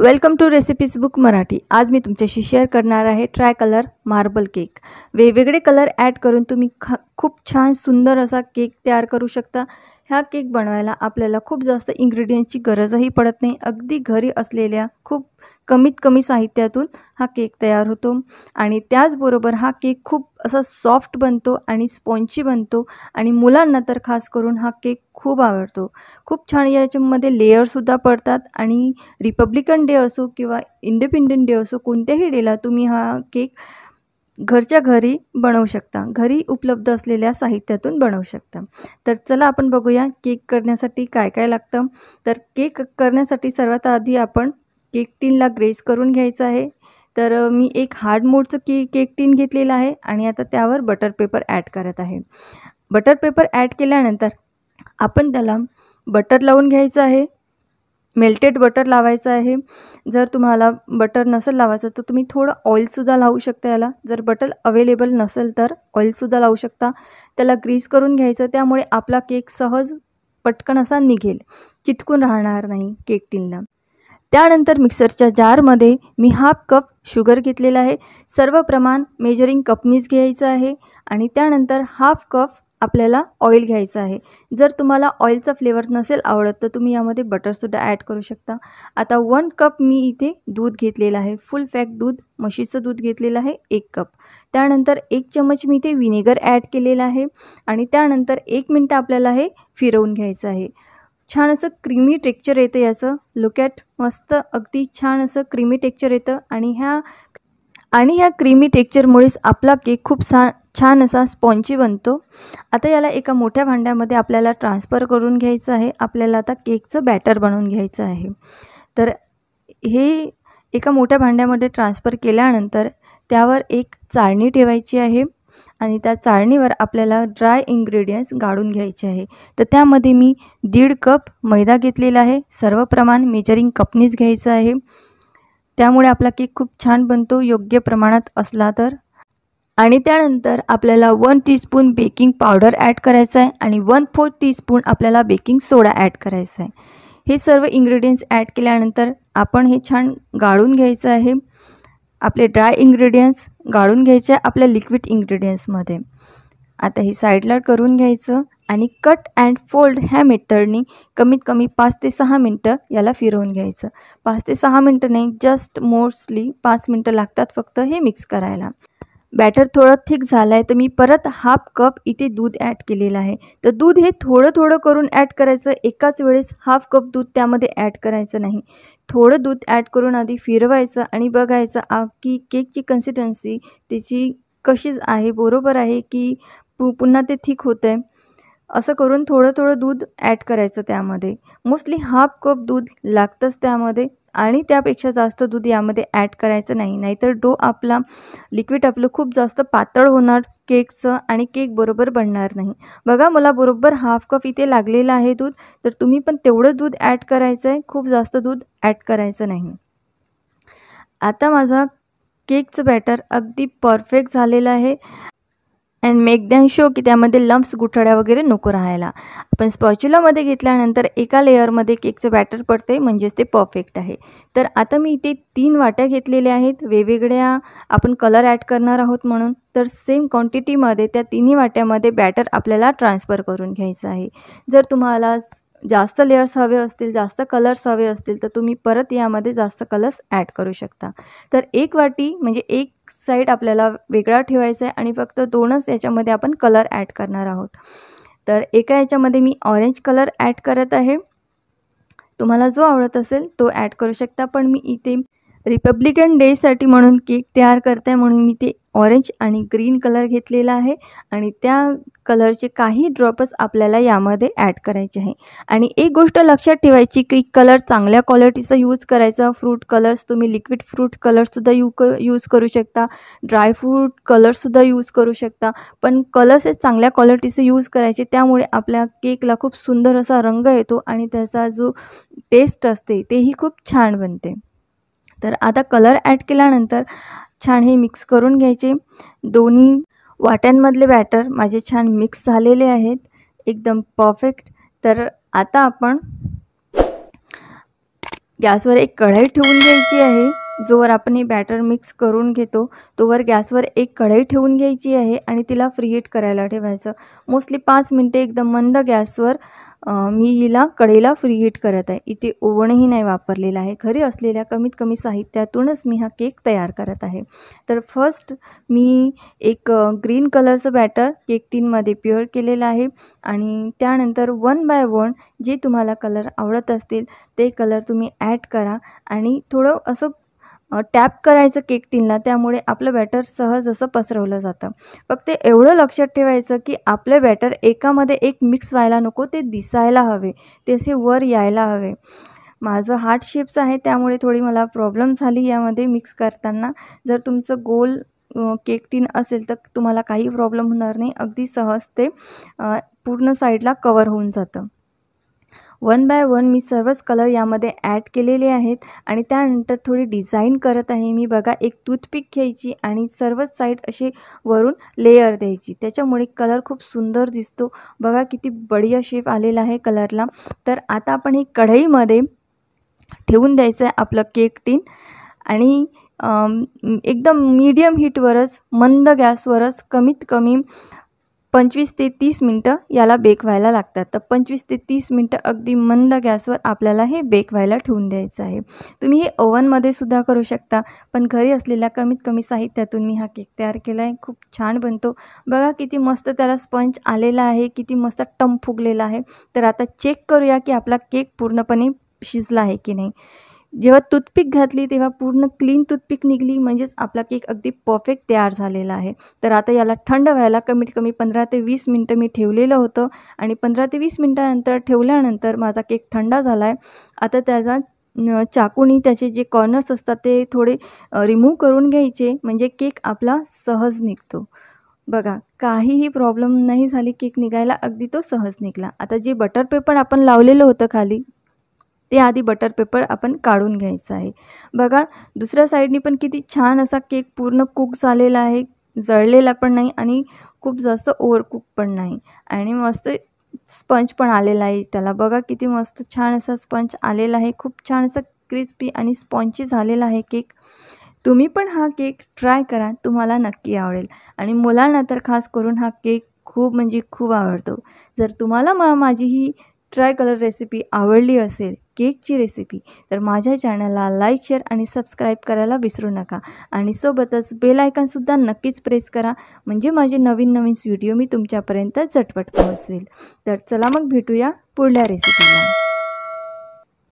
welcome to recipes book Marathi आज मी तुमच्याशी शेअर करणार आहे ट्राय कलर मार्बल केक वेगवेगळे कलर ॲड करून तुम्ही ख खूप छान सुंदर असा केक तयार करू शकता ह्या केक बनवायला आपल्याला खूप जास्त इंग्रेडियंटची गरजही पडत नाही अगदी घरी असलेल्या खूप कमीत कमी साहित्यातून हा केक तयार होतो आणि त्याचबरोबर हा केक खूप असा सॉफ्ट बनतो आणि स्पॉन्जी बनतो आणि मुलांना तर खास करून हा केक खूप आवडतो खूप छान याच्यामध्ये लेअरसुद्धा पडतात आणि रिपब्लिकन डे असो किंवा इंडिपेंडंट डे असो कोणत्याही डेला तुम्ही हा केक घरच्या घरी बनवू शकता घरी उपलब्ध असलेल्या साहित्यातून बनवू शकता तर चला आपण बघूया केक करण्यासाठी काय काय लागतं तर केक करण्यासाठी सर्वात आधी आपण केक टीनला ग्रेस करून घ्यायचं आहे तर मी एक हार्ड मोडचं के केक टीन घेतलेलं आहे आणि आता त्यावर बटर पेपर ॲड करत आहे बटर पेपर ॲड केल्यानंतर आपण त्याला बटर लावून घ्यायचं आहे मेल्टेड बटर लावायचं आहे जर तुम्हाला बटर नसेल लावायचं तर तुम्ही थोडं ऑइलसुद्धा लावू शकता याला जर बटर अवेलेबल नसेल तर ऑइलसुद्धा लावू शकता त्याला ग्रीस करून घ्यायचं त्यामुळे आपला केक सहज पटकन असा निघेल चिटकून राहणार नाही केक टिनला त्यानंतर मिक्सरच्या जारमध्ये मी हाफ कप शुगर घेतलेला आहे सर्व प्रमाण मेजरिंग कपनीच घ्यायचं आहे आणि त्यानंतर हाफ कप आपल्याला ऑइल घ्यायचं आहे जर तुम्हाला ऑइलचा फ्लेवर नसेल आवडत तर तुम्ही यामध्ये बटरसुद्धा ॲड करू शकता आता वन कप मी इथे दूध घेतलेलं आहे फुल फॅट दूध म्हशीचं दूध घेतलेलं आहे एक कप त्यानंतर एक चमच मी इथे विनेगर ॲड केलेलं आहे आणि त्यानंतर एक मिनटं आपल्याला हे फिरवून घ्यायचं आहे छान असं क्रीमी टेक्चर येतं याचं लुकॅट मस्त अगदी छान असं क्रीमी टेक्चर येतं आणि ह्या आणि या क्रीमी टेक्चरमुळेच आपला केक खूप सा छान असा स्पॉन्ची बनतो आता याला एका मोठ्या भांड्यामध्ये आपल्याला ट्रान्सफर करून घ्यायचं आहे आपल्याला आता केकचं बॅटर बनवून घ्यायचं आहे तर हे एका मोठ्या भांड्यामध्ये ट्रान्सफर केल्यानंतर त्यावर एक चाळणी ठेवायची आहे आणि त्या चाळणीवर आपल्याला ड्राय इंग्रेडियंट्स गाळून घ्यायचे आहे तर त्यामध्ये मी दीड कप मैदा घेतलेला आहे सर्व प्रमाण मेजरिंग कपनीच घ्यायचं आहे त्यामुळे आपला केक खूप छान बनतो योग्य प्रमाणात असला तर आणि त्यानंतर आपल्याला one teaspoon baking powder add करायचं आहे आणि वन फोर्थ टीस्पून आपल्याला बेकिंग सोडा ॲड करायचा आहे हे सर्व इंग्रेडियंट्स ॲड केल्यानंतर आपण हे छान गाळून घ्यायचं आहे आपले ड्राय इंग्रेडियंट्स गाळून घ्यायचे आपल्या लिक्विड इंग्रेडियंट्समध्ये आता हे साईडला करून घ्यायचं आणि कट अँड फोल्ड ह्या मेथडनी कमीत कमी पाच ते सहा मिनटं याला फिरवून घ्यायचं पाच ते सहा मिनटं नाही जस्ट मोस्टली पाच मिनटं लागतात फक्त हे मिक्स करायला बॅटर थोडं थिक झालं आहे तर मी परत हाफ कप इथे दूध ॲड केलेलं आहे तर दूध हे थोडं थोडं करून ॲड करायचं एकाच वेळेस हाफ कप दूध त्यामध्ये ॲड करायचं नाही थोडं दूध ॲड करून आधी फिरवायचं आणि बघायचं की केकची कन्सिस्टन्सी त्याची कशीच आहे बरोबर आहे की पु पुन्हा ते थिक होतं आहे असं करून थोडं थोडं दूध ॲड करायचं त्यामध्ये मोस्टली हाफ कप दूध लागतंच त्यामध्ये आणि त्यापेक्षा जास्त दूध यामध्ये ॲड करायचं नाही नाहीतर डो आपला लिक्विड आपलं खूप जास्त पातळ होणार केकचं आणि केक बरोबर बनणार नाही बघा मला बरोबर हाफ कप इथे लागलेलं आहे दूध तर तुम्ही पण तेवढं दूध ॲड करायचं आहे खूप जास्त दूध ॲड करायचं नाही आता माझा केकचं बॅटर अगदी परफेक्ट झालेलं आहे अँड मेक दॅन शो की त्यामध्ये लम्प्स गुठळ्या वगैरे नको राहायला आपण स्पॉच्युलामध्ये घेतल्यानंतर एका लेअरमध्ये केकचं बॅटर पडते म्हणजेच ते परफेक्ट आहे तर आता मी इथे तीन वाट्या घेतलेल्या आहेत वेगवेगळ्या आपण कलर ॲड करणार आहोत म्हणून तर सेम क्वांटिटीमध्ये त्या तिन्ही वाट्यामध्ये बॅटर आपल्याला ट्रान्सफर करून घ्यायचं आहे जर तुम्हाला जास्त लेअर्स हवे असतील जास्त कलर्स हवे असतील तर तुम्ही परत यामध्ये जास्त कलर्स ॲड करू शकता तर एक वाटी म्हणजे एक साईड आपल्याला वेगळा ठेवायचा आहे आणि फक्त दोनच याच्यामध्ये आपण कलर ॲड करणार आहोत तर एका याच्यामध्ये मी ऑरेंज कलर ॲड करत आहे तुम्हाला जो आवडत असेल तो ॲड करू शकता पण मी इथे रिपब्लिकन डेसाठी म्हणून केक तयार करताय म्हणून मी ते ऑरेंज आणि ग्रीन कलर घेतलेला आहे आणि त्या कलरचे काही ड्रॉपस आपल्याला यामध्ये ॲड करायचे आहे आणि एक गोष्ट लक्षात ठेवायची की कलर चांगल्या क्वालिटीचा यूज करायचा फ्रूट कलर्स तुम्ही लिक्विड फ्रूट कलर्ससुद्धा यू कर यूज करू शकता ड्रायफ्रूट कलर्ससुद्धा यूज करू शकता पण कलर्स हे चांगल्या क्वालिटीचे यूज करायचे त्यामुळे आपल्या केकला खूप सुंदर असा रंग येतो आणि त्याचा जो टेस्ट असते तेही खूप छान बनते तर आता कलर ॲड केल्यानंतर छान हे मिक्स करून घ्यायचे दोन्ही वाट्यांमधले बॅटर माझे छान मिक्स झालेले आहेत एकदम परफेक्ट तर आता आपण गॅसवर एक कढाई ठेवून घ्यायची आहे जोवर आपण हे बॅटर मिक्स करून घेतो तोवर गॅसवर एक कढई ठेवून घ्यायची आहे आणि तिला फ्री हीट करायला ठेवायचं मोस्टली पाच मिनटे एकदम मंद गॅसवर मी हिला कढईला फ्री हीट करत आहे इथे ओवणही नाही वापरलेला आहे घरी असलेल्या कमीत कमी साहित्यातूनच मी हा केक तयार करत आहे तर फर्स्ट मी एक ग्रीन कलरचं बॅटर केक टीनमध्ये प्युअर केलेलं आहे आणि त्यानंतर वन बाय वन जे तुम्हाला कलर आवडत असतील ते कलर तुम्ही ॲड करा आणि थोडं असं टॅप करायचं केक टिनला त्यामुळे आपलं बॅटर सहज असं पसरवलं जातं फक्त एवढं लक्षात ठेवायचं की आपलं बॅटर एकामध्ये एक मिक्स व्हायला नको ते दिसायला हवे ते वर यायला हवे माझं हार्ट शेप्स आहे त्यामुळे थोडी मला प्रॉब्लेम झाली यामध्ये मिक्स करताना जर तुमचं गोल केक टीन असेल तर तुम्हाला काही प्रॉब्लेम होणार नाही अगदी सहज ते पूर्ण साईडला कवर होऊन जातं वन बाय वन मी सर्वच कलर यामध्ये ॲड केलेले आहेत आणि त्यानंतर थोडी डिझाईन करत आहे मी बघा एक टूथपिक घ्यायची आणि सर्वच साईड असे वरून लेयर द्यायची त्याच्यामुळे कलर खूप सुंदर दिसतो बघा किती बढिया शेप आलेला आहे कलरला तर आता आपण हे कढईमध्ये ठेवून द्यायचं आहे आपलं केक टीन आणि एकदम मीडियम हीटवरच मंद गॅसवरच कमीत कमी पंचवीस ते तीस मिनटं याला बेक व्हायला लागतात तर पंचवीस ते तीस मिनटं अगदी मंद गॅसवर आपल्याला हे बेक व्हायला ठेवून द्यायचं आहे तुम्ही हे ओव्हनमध्ये सुद्धा करू शकता पण घरी असलेल्या कमीत कमी साहित्यातून मी हा केक तयार केला आहे खूप छान बनतो बघा किती मस्त त्याला स्पंज आलेला आहे किती मस्त टम फुगलेला आहे तर आता चेक करूया की आपला केक पूर्णपणे शिजला आहे की नाही जेव्हा टूथपिक घातली तेव्हा पूर्ण क्लीन टूथपिक निघली म्हणजेच आपला केक अगदी परफेक्ट तयार झालेला आहे तर आता याला थंड व्हायला कमीत कमी पंधरा ते वीस मिनटं मी ठेवलेलं होतं आणि पंधरा ते वीस मिनटानंतर ठेवल्यानंतर माझा केक थंड झाला आहे आता त्याचा चाकूनी त्याचे जे कॉर्नर्स असतात ते थोडे रिमूव्ह करून घ्यायचे म्हणजे केक आपला सहज निघतो बघा काहीही प्रॉब्लेम नाही झाली केक निघायला अगदी तो सहज निघला आता जे बटर पेपर आपण लावलेलं होतं खाली ते आधी बटर पेपर आपण काढून घ्यायचं आहे बघा दुसऱ्या साईडनी पण किती छान असा केक पूर्ण कुक झालेला आहे जळलेला पण नाही आणि खूप जास्त ओव्हरकुक पण नाही आणि मस्त स्पंज पण आलेला आहे त्याला बघा किती मस्त छान असा स्पंज आलेला आहे खूप छान असा क्रिस्पी आणि स्पॉन्जी झालेला आहे केक तुम्ही पण हा केक ट्राय करा तुम्हाला नक्की आवडेल आणि मुलांना तर खास करून हा केक खूप म्हणजे खूप आवडतो जर तुम्हाला मा माझी ही ट्राय कलर रेसिपी आवडली असेल केकची रेसिपी तर माझ्या चॅनलला लाईक शेअर आणि सबस्क्राईब करायला विसरू नका आणि सोबतच बेल नक्कीच प्रेस करा म्हणजे माझे नवीन नवीन व्हिडिओ मी तुमच्यापर्यंत झटपट पोहोचवेल तर चला मग भेटूया पुढल्या रेसिपीला